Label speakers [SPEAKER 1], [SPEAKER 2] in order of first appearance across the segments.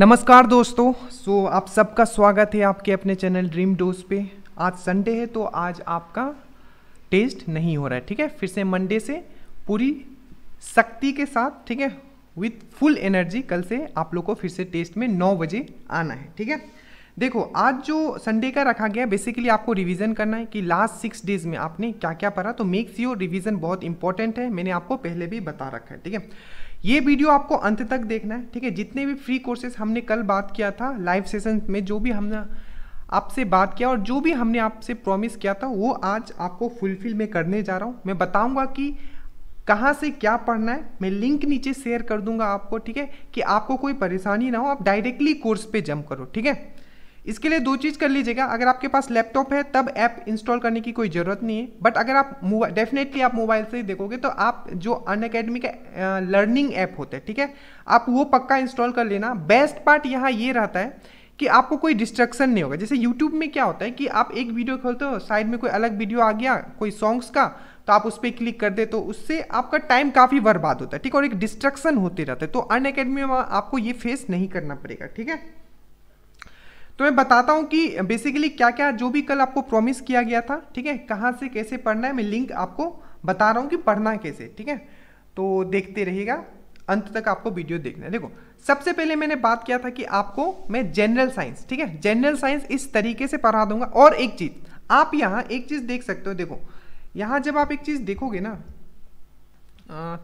[SPEAKER 1] नमस्कार दोस्तों सो आप सबका स्वागत है आपके अपने चैनल ड्रीम डोज पे आज संडे है तो आज आपका टेस्ट नहीं हो रहा है ठीक है फिर से मंडे से पूरी शक्ति के साथ ठीक है विथ फुल एनर्जी कल से आप लोग को फिर से टेस्ट में नौ बजे आना है ठीक है देखो आज जो संडे का रखा गया बेसिकली आपको रिवीजन करना है कि लास्ट सिक्स डेज में आपने क्या क्या पढ़ा तो मेक्स योर रिवीजन बहुत इंपॉर्टेंट है मैंने आपको पहले भी बता रखा है ठीक है ये वीडियो आपको अंत तक देखना है ठीक है जितने भी फ्री कोर्सेज हमने कल बात किया था लाइव सेशन में जो भी हमने आपसे बात किया और जो भी हमने आपसे प्रॉमिस किया था वो आज आपको फुलफिल में करने जा रहा हूँ मैं बताऊँगा कि कहाँ से क्या पढ़ना है मैं लिंक नीचे शेयर कर दूंगा आपको ठीक है कि आपको कोई परेशानी ना हो आप डायरेक्टली कोर्स पे जम करो ठीक है इसके लिए दो चीज़ कर लीजिएगा अगर आपके पास लैपटॉप है तब ऐप इंस्टॉल करने की कोई ज़रूरत नहीं है बट अगर आप मोबाइल डेफिनेटली आप मोबाइल से ही देखोगे तो आप जो अन अकेडमी का लर्निंग ऐप होता है ठीक है आप वो पक्का इंस्टॉल कर लेना बेस्ट पार्ट यहाँ ये रहता है कि आपको कोई डिस्ट्रक्शन नहीं होगा जैसे यूट्यूब में क्या होता है कि आप एक वीडियो खोलते हो साइड में कोई अलग वीडियो आ गया कोई सॉन्ग्स का तो आप उस पर क्लिक कर दे तो उससे आपका टाइम काफ़ी बर्बाद होता है ठीक है और एक डिस्ट्रक्शन होते रहता है तो अन अकेडमी में आपको ये फेस नहीं करना पड़ेगा ठीक है तो मैं बताता हूँ कि बेसिकली क्या क्या जो भी कल आपको प्रॉमिस किया गया था ठीक है कहाँ से कैसे पढ़ना है मैं लिंक आपको बता रहा हूँ कि पढ़ना कैसे ठीक है तो देखते रहिएगा अंत तक आपको वीडियो देखना है देखो सबसे पहले मैंने बात किया था कि आपको मैं जनरल साइंस ठीक है जनरल साइंस इस तरीके से पढ़ा दूंगा और एक चीज़ आप यहाँ एक चीज़ देख सकते हो देखो यहाँ जब आप एक चीज़ देखोगे ना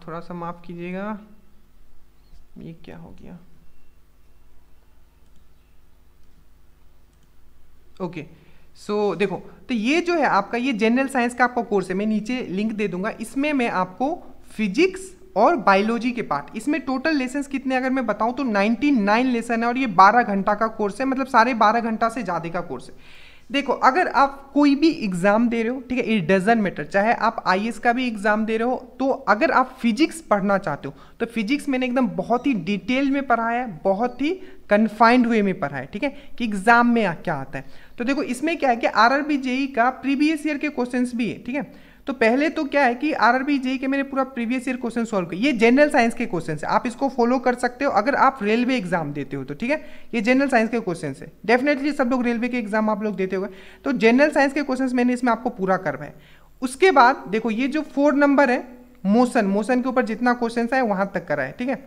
[SPEAKER 1] थोड़ा सा माफ़ कीजिएगा ये क्या हो गया ओके सो देखो तो ये जो है आपका ये जनरल साइंस का आपका कोर्स है मैं नीचे लिंक दे दूंगा इसमें मैं आपको फिजिक्स और बायोलॉजी के पार्ट इसमें टोटल लेसन कितने अगर मैं बताऊं तो 99 लेसन है और ये 12 घंटा का कोर्स है मतलब सारे बारह घंटा से ज़्यादा का कोर्स है देखो अगर आप कोई भी एग्ज़ाम दे रहे हो ठीक है इट डजेंट मैटर चाहे आप आई का भी एग्ज़ाम दे रहे हो तो अगर आप फिजिक्स पढ़ना चाहते हो तो फिजिक्स मैंने एकदम बहुत ही डिटेल में पढ़ा है बहुत ही कन्फाइंड वे में पढ़ा है ठीक है कि एग्ज़ाम में क्या आता है तो देखो इसमें क्या है कि आर आर e का प्रीवियस ईयर के क्वेश्चन भी है ठीक है तो पहले तो क्या है कि आरआरबी जेई के मैंने पूरा प्रीवियस ईयर क्वेश्चन सॉल्व किया ये जनरल साइंस के क्वेश्चन है आप इसको फॉलो कर सकते हो अगर आप रेलवे एग्जाम देते हो तो ठीक है ये जनरल साइंस के क्वेश्चन है डेफिनेटली सब लोग रेलवे के एग्जाम आप लोग देते हो तो जनरल साइंस के क्वेश्चन मैंने इसमें आपको पूरा करवाए उसके बाद देखो ये जो फोर नंबर है मोशन मोशन के ऊपर जितना क्वेश्चन है वहां तक करा है ठीक है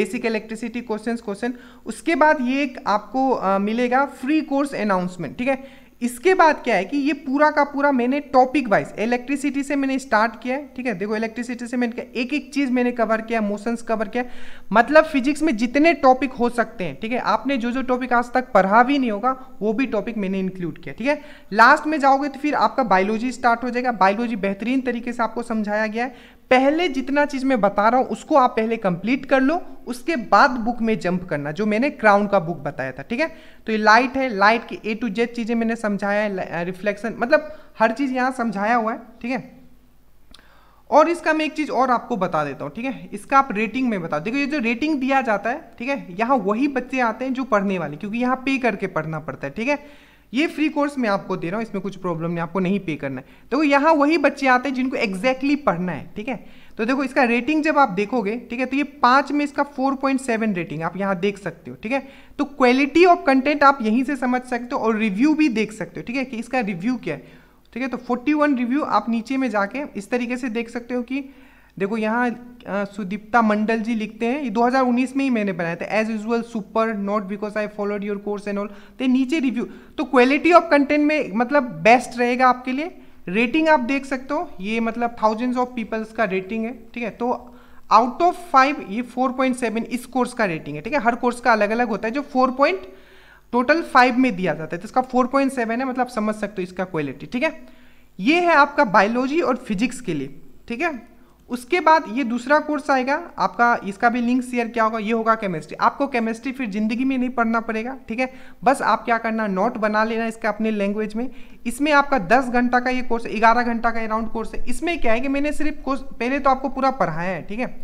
[SPEAKER 1] बेसिक इलेक्ट्रिसिटी क्वेश्चन क्वेश्चन उसके बाद ये एक आपको आ, मिलेगा फ्री कोर्स अनाउंसमेंट ठीक है इसके बाद क्या है कि ये पूरा का पूरा मैंने टॉपिक वाइज इलेक्ट्रिसिटी से मैंने स्टार्ट किया है ठीक है देखो इलेक्ट्रिसिटी से मैंने एक एक चीज़ मैंने कवर किया मोशंस कवर किया मतलब फिजिक्स में जितने टॉपिक हो सकते हैं ठीक है आपने जो जो टॉपिक आज तक पढ़ा भी नहीं होगा वो भी टॉपिक मैंने इंक्लूड किया ठीक है लास्ट में जाओगे तो फिर आपका बायोलॉजी स्टार्ट हो जाएगा बायोलॉजी बेहतरीन तरीके से आपको समझाया गया है पहले जितना चीज़ मैं बता रहा हूं उसको आप पहले कंप्लीट कर लो उसके बाद बुक में जंप करना जो मैंने क्राउन का बुक बताया था ठीक है तो ये लाइट है लाइट की ए टू जेड चीज़ें मैंने समझाया है रिफ्लेक्शन मतलब हर चीज़ यहाँ समझाया हुआ है ठीक है और इसका मैं एक चीज़ और आपको बता देता हूँ ठीक है इसका आप रेटिंग में बताओ देखो ये जो रेटिंग दिया जाता है ठीक है यहाँ वही बच्चे आते हैं जो पढ़ने वाले क्योंकि यहाँ पे करके पढ़ना पड़ता है ठीक है ये फ्री कोर्स मैं आपको दे रहा हूँ इसमें कुछ प्रॉब्लम नहीं आपको नहीं पे करना है तो यहाँ वही बच्चे आते हैं जिनको एग्जैक्टली exactly पढ़ना है ठीक है तो देखो इसका रेटिंग जब आप देखोगे ठीक है तो ये पाँच में इसका 4.7 रेटिंग आप यहाँ देख सकते हो ठीक है तो क्वालिटी ऑफ कंटेंट आप यहीं से समझ सकते हो और रिव्यू भी देख सकते हो ठीक है कि इसका रिव्यू क्या है ठीक है तो 41 रिव्यू आप नीचे में जाके इस तरीके से देख सकते हो कि देखो यहाँ सुदीप्ता मंडल जी लिखते हैं ये 2019 में ही मैंने बनाया था as usual super not because I followed your course and all तो नीचे रिव्यू तो क्वालिटी ऑफ कंटेंट में मतलब बेस्ट रहेगा आपके लिए रेटिंग आप देख सकते हो ये मतलब थाउजेंड्स ऑफ पीपल्स का रेटिंग है ठीक है तो आउट ऑफ फाइव ये 4.7 इस कोर्स का रेटिंग है ठीक है हर कोर्स का अलग अलग होता है जो फोर पॉइंट टोटल फाइव में दिया जाता है तो इसका फोर पॉइंट सेवन है मतलब समझ सकते हो इसका क्वालिटी ठीक है ये है आपका बायोलॉजी और फिजिक्स के लिए ठीक है उसके बाद ये दूसरा कोर्स आएगा आपका इसका भी लिंक शेयर क्या होगा ये होगा केमिस्ट्री आपको केमिस्ट्री फिर ज़िंदगी में नहीं पढ़ना पड़ेगा ठीक है बस आप क्या करना नोट बना लेना इसका अपने लैंग्वेज में इसमें आपका 10 घंटा का ये कोर्स ग्यारह घंटा का अराउंड कोर्स है इसमें क्या है कि मैंने सिर्फ कोर्स पहले तो आपको पूरा पढ़ाया है ठीक है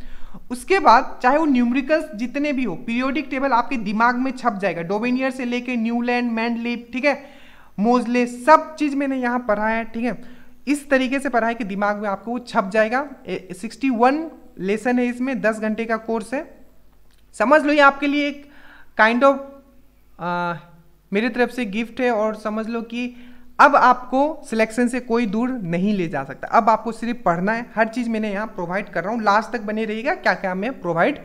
[SPEAKER 1] उसके बाद चाहे वो न्यूमरिकल्स जितने भी हो पीरियोडिक टेबल आपके दिमाग में छप जाएगा डोबेनियर से लेके न्यूलैंड मैंडलिप ठीक है मोजले सब चीज़ मैंने यहाँ पढ़ाया है ठीक है इस तरीके से पढ़ाई के कि दिमाग में आपको वो छप जाएगा सिक्सटी वन लेसन है इसमें दस घंटे का कोर्स है समझ लो ये आपके लिए एक काइंड ऑफ मेरी तरफ से गिफ्ट है और समझ लो कि अब आपको सिलेक्शन से कोई दूर नहीं ले जा सकता अब आपको सिर्फ पढ़ना है हर चीज़ मैंने यहाँ प्रोवाइड कर रहा हूँ लास्ट तक बने रहेगा क्या क्या मैं प्रोवाइड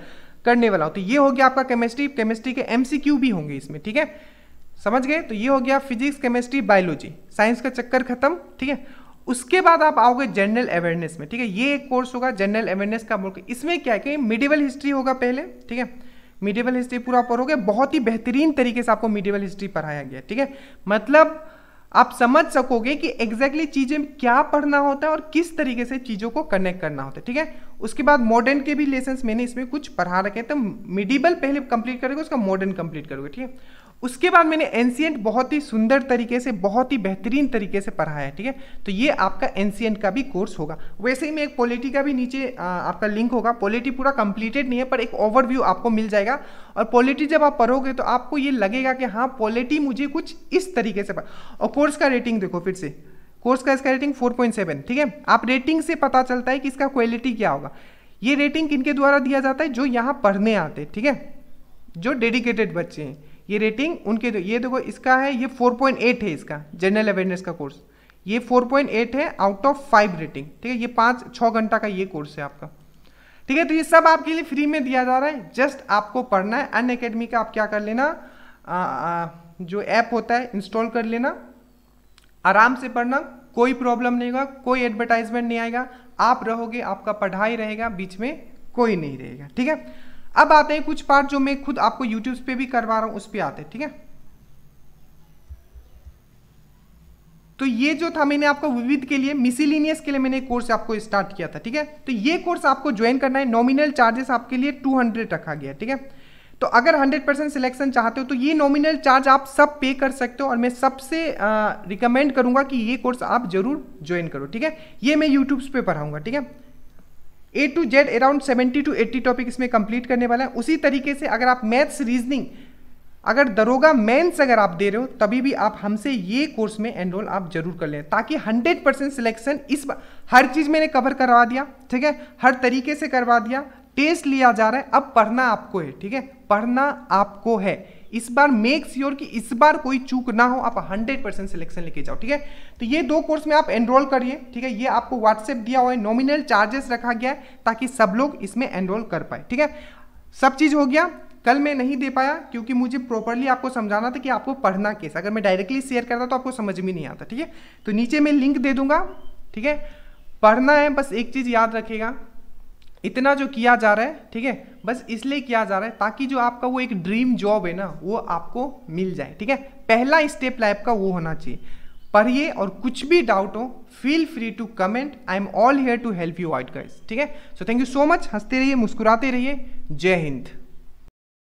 [SPEAKER 1] करने वाला हूँ तो ये हो गया आपका केमिस्ट्री केमिस्ट्री के एम भी होंगे इसमें ठीक है समझ गए तो ये हो गया फिजिक्स केमिस्ट्री बायोलॉजी साइंस का चक्कर खत्म ठीक है उसके बाद आप आओगे जनरल अवेयरनेस में ठीक है ये एक कोर्स होगा जनरल अवेयरनेस का मुल्क इसमें क्या है कि मिडिवल हिस्ट्री होगा पहले ठीक है मिडिवल हिस्ट्री पूरा पढ़ोगे बहुत ही बेहतरीन तरीके से आपको मिडिवल हिस्ट्री पढ़ाया गया ठीक है मतलब आप समझ सकोगे कि एग्जैक्टली exactly चीज़ें क्या पढ़ना होता है और किस तरीके से चीज़ों को कनेक्ट करना होता है ठीक है उसके बाद मॉडर्न के भी लेसन मैंने इसमें कुछ पढ़ा रखे हैं तो मिडिबल पहले कंप्लीट करोगे उसका मॉडर्न कंप्लीट करोगे ठीक है उसके बाद मैंने एनसीएंट बहुत ही सुंदर तरीके से बहुत ही बेहतरीन तरीके से पढ़ा है ठीक है तो ये आपका एनसीएंट का भी कोर्स होगा वैसे ही मैं एक पॉलिटी का भी नीचे आ, आपका लिंक होगा पॉलिटी पूरा कंप्लीटेड नहीं है पर एक ओवरव्यू आपको मिल जाएगा और पॉलिटी जब आप पढ़ोगे तो आपको ये लगेगा कि हाँ पॉलिटी मुझे कुछ इस तरीके से और कोर्स का रेटिंग देखो फिर से कोर्स का इसका रेटिंग फोर ठीक है आप रेटिंग से पता चलता है कि इसका क्वालिटी क्या होगा ये रेटिंग किनके द्वारा दिया जाता है जो यहाँ पढ़ने आते हैं ठीक है जो डेडिकेटेड बच्चे हैं ये रेटिंग उनके ये देखो इसका है ये 4.8 है इसका जनरल अवेयरनेस का कोर्स ये 4.8 है आउट ऑफ फाइव रेटिंग ठीक है ये पाँच छः घंटा का ये कोर्स है आपका ठीक है तो ये सब आपके लिए फ्री में दिया जा रहा है जस्ट आपको पढ़ना है अन अकेडमी का आप क्या कर लेना आ, आ, जो ऐप होता है इंस्टॉल कर लेना आराम से पढ़ना कोई प्रॉब्लम नहीं होगा कोई एडवर्टाइजमेंट नहीं आएगा आप रहोगे आपका पढ़ाई रहेगा बीच में कोई नहीं रहेगा ठीक है अब आते हैं कुछ पार्ट जो मैं खुद आपको यूट्यूब पे भी करवा रहा हूं उस पर आते हैं ठीक है तो ये जो था मैंने आपको विविध के लिए मिसिलीनियस के लिए मैंने कोर्स आपको स्टार्ट किया था ठीक है तो ये कोर्स आपको ज्वाइन करना है नॉमिनल चार्जेस आपके लिए 200 रखा गया ठीक है तो अगर 100 परसेंट सिलेक्शन चाहते हो तो ये नॉमिनल चार्ज आप सब पे कर सकते हो और मैं सबसे रिकमेंड करूंगा कि ये कोर्स आप जरूर ज्वाइन करो ठीक है ये मैं यूट्यूब पे पढ़ाऊंगा ठीक है A to Z around seventy to eighty topic इसमें कंप्लीट करने वाला है उसी तरीके से अगर आप मैथ्स रीजनिंग अगर दरोगा मेंस अगर आप दे रहे हो तभी भी आप हमसे ये कोर्स में एनरोल आप जरूर कर लें ताकि 100 परसेंट सिलेक्शन इस हर चीज़ मैंने कवर करवा दिया ठीक है हर तरीके से करवा दिया टेस्ट लिया जा रहा है अब पढ़ना आपको है ठीक है पढ़ना आपको है इस बार मेक श्योर कि इस बार कोई चूक ना हो आप 100 परसेंट सिलेक्शन लेके जाओ ठीक है तो ये दो कोर्स में आप एनरोल करिए ठीक है ये आपको व्हाट्सएप दिया हुआ है नॉमिनल चार्जेस रखा गया है ताकि सब लोग इसमें एनरोल कर पाए ठीक है सब चीज़ हो गया कल मैं नहीं दे पाया क्योंकि मुझे प्रॉपरली आपको समझाना था कि आपको पढ़ना कैसा अगर मैं डायरेक्टली शेयर करता तो आपको समझ में नहीं आता ठीक है तो नीचे मैं लिंक दे दूंगा ठीक है पढ़ना है बस एक चीज़ याद रखेगा इतना जो किया जा रहा है ठीक है बस इसलिए किया जा रहा है ताकि जो आपका वो एक ड्रीम जॉब है ना वो आपको मिल जाए ठीक है पहला स्टेप लाइफ का वो होना चाहिए पढ़िए और कुछ भी डाउट हो feel free to comment I am all here to help you white girls ठीक है so thank you so much हंसते रहिए मुस्कुराते रहिए जय हिंद